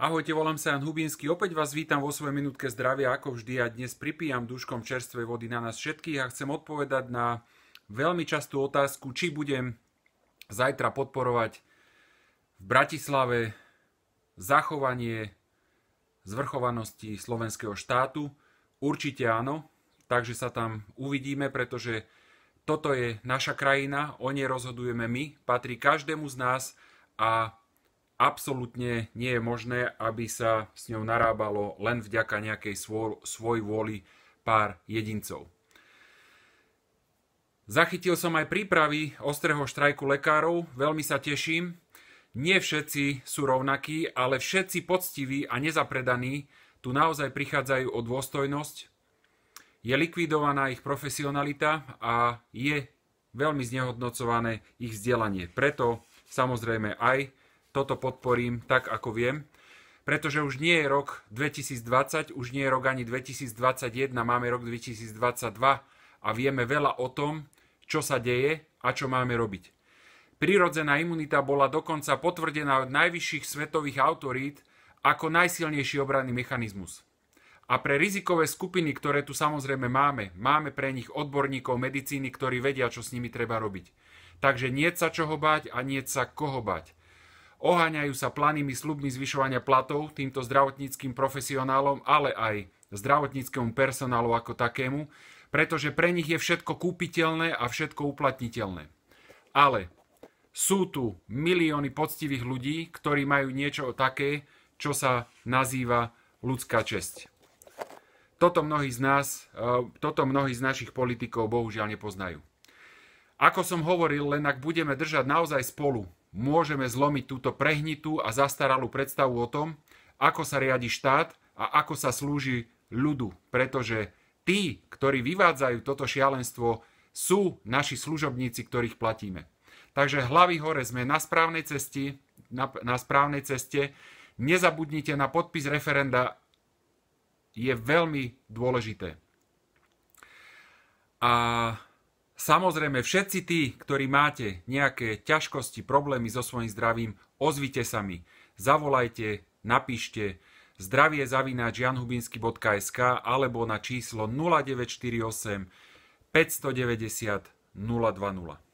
Ahojte, volám sa Jan Hubinský, opäť vás vítam vo svojej minútke zdravia, ako vždy a dnes pripijam duškom čerstvej vody na nás všetkých a chcem odpovedať na veľmi častú otázku, či budem zajtra podporovať v Bratislave zachovanie zvrchovanosti slovenského štátu. Určite áno, takže sa tam uvidíme, pretože toto je naša krajina, o nej rozhodujeme my, patrí každému z nás a absolútne nie je možné, aby sa s ňou narábalo len vďaka nejakej svoj, vôli pár jedincov. Zachytil som aj prípravy ostrého štrajku lekárov, veľmi sa teším. Nie všetci sú rovnakí, ale všetci poctiví a nezapredaní tu naozaj prichádzajú o dôstojnosť. Je likvidovaná ich profesionalita a je veľmi znehodnocované ich vzdelanie. Preto samozrejme aj toto podporím tak, ako viem, pretože už nie je rok 2020, už nie je rok ani 2021, máme rok 2022 a vieme veľa o tom, čo sa deje a čo máme robiť. Prirodzená imunita bola dokonca potvrdená od najvyšších svetových autorít ako najsilnejší obranný mechanizmus. A pre rizikové skupiny, ktoré tu samozrejme máme, máme pre nich odborníkov medicíny, ktorí vedia, čo s nimi treba robiť. Takže nie sa čoho bať a nie sa koho bať. Oháňajú sa planými slubmi zvyšovania platov týmto zdravotníckým profesionálom, ale aj zdravotníckému personálu ako takému, pretože pre nich je všetko kúpiteľné a všetko uplatniteľné. Ale sú tu milióny poctivých ľudí, ktorí majú niečo také, čo sa nazýva ľudská česť. Toto mnohí z nás, e, toto mnohí z našich politikov bohužiaľ nepoznajú. Ako som hovoril, len ak budeme držať naozaj spolu môžeme zlomiť túto prehnitú a zastaralú predstavu o tom, ako sa riadi štát a ako sa slúži ľudu, pretože tí, ktorí vyvádzajú toto šialenstvo, sú naši služobníci, ktorých platíme. Takže hlavy hore sme na správnej, cesti, na, na správnej ceste. Nezabudnite na podpis referenda, je veľmi dôležité. A Samozrejme, všetci tí, ktorí máte nejaké ťažkosti, problémy so svojím zdravím, ozvite sa mi. Zavolajte, napíšte zdravie alebo na číslo 0948 590 020.